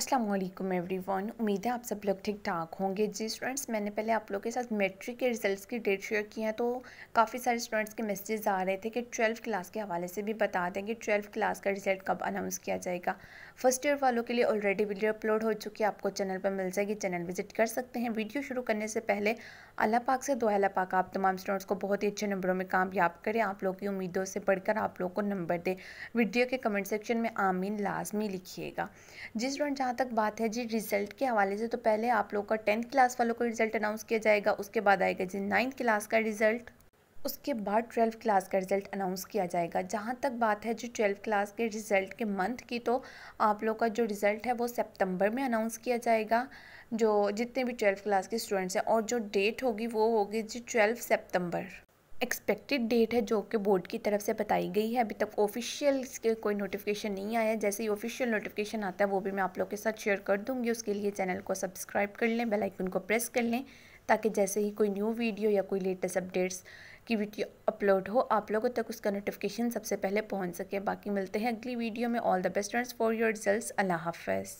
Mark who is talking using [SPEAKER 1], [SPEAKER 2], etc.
[SPEAKER 1] अस्सलाम वालेकुम एवरीवन उम्मीद है आप सब लोग ठीक ठाक होंगे जी स्टूडेंट्स मैंने पहले आप लोगों के साथ मेट्रिक के रिजल्ट्स की डेट शेयर की है तो काफ़ी सारे स्टूडेंट्स के मैसेजेस आ रहे थे कि ट्वेल्थ क्लास के हवाले से भी बता दें कि ट्वेल्थ क्लास का रिजल्ट कब अनाउंस किया जाएगा फर्स्ट ईयर वालों के लिए ऑलरेडी वीडियो अपलोड हो चुकी है आपको चैनल पर मिल जाएगी चैनल विजिट कर सकते हैं वीडियो शुरू करने से पहले अल्लाह पाक से दुआ अल्लाह पाक आप तमाम स्टूडेंट्स को बहुत ही अच्छे नंबरों में कामयाब करें आप लोगों की उम्मीदों से बढ़कर आप लोग को नंबर दें वीडियो के कमेंट सेक्शन में आमीन लाजमी लिखिएगा जिस स्टूडेंट जहाँ तक बात है जी रिजल्ट के हवाले से तो पहले आप लोग का टेंथ क्लास वालों को रिजल्ट अनाउंस किया जाएगा उसके बाद आएगा जी नाइन्थ क्लास का रिजल्ट उसके बाद ट्वेल्थ क्लास का रिज़ल्ट अनाउंस किया जाएगा जहाँ तक बात है जो ट्वेल्थ क्लास के रिज़ल्ट के मंथ की तो आप लोग का जो रिज़ल्ट है वो सितंबर में अनाउंस किया जाएगा जो जितने भी ट्वेल्थ क्लास के स्टूडेंट्स हैं और जो डेट होगी वो होगी जी ट्वेल्थ सितंबर एक्सपेक्टेड डेट है जो कि बोर्ड की तरफ से बताई गई है अभी तक ऑफिशियल इसके कोई नोटिफिकेशन नहीं आया है जैसे ही ऑफिशियल नोटिफिकेशन आता है वो भी मैं आप लोग के साथ शेयर कर दूंगी उसके लिए चैनल को सब्सक्राइब कर लें बेल आइकन को प्रेस कर लें ताकि जैसे ही कोई न्यू वीडियो या कोई लेटेस्ट अपडेट्स की वीडियो अपलोड हो आप लोगों तक उसका नोटिफिकेशन सबसे पहले पहुँच सके बाकी मिलते हैं अगली वीडियो में all the best for your result अल्लाह हाफ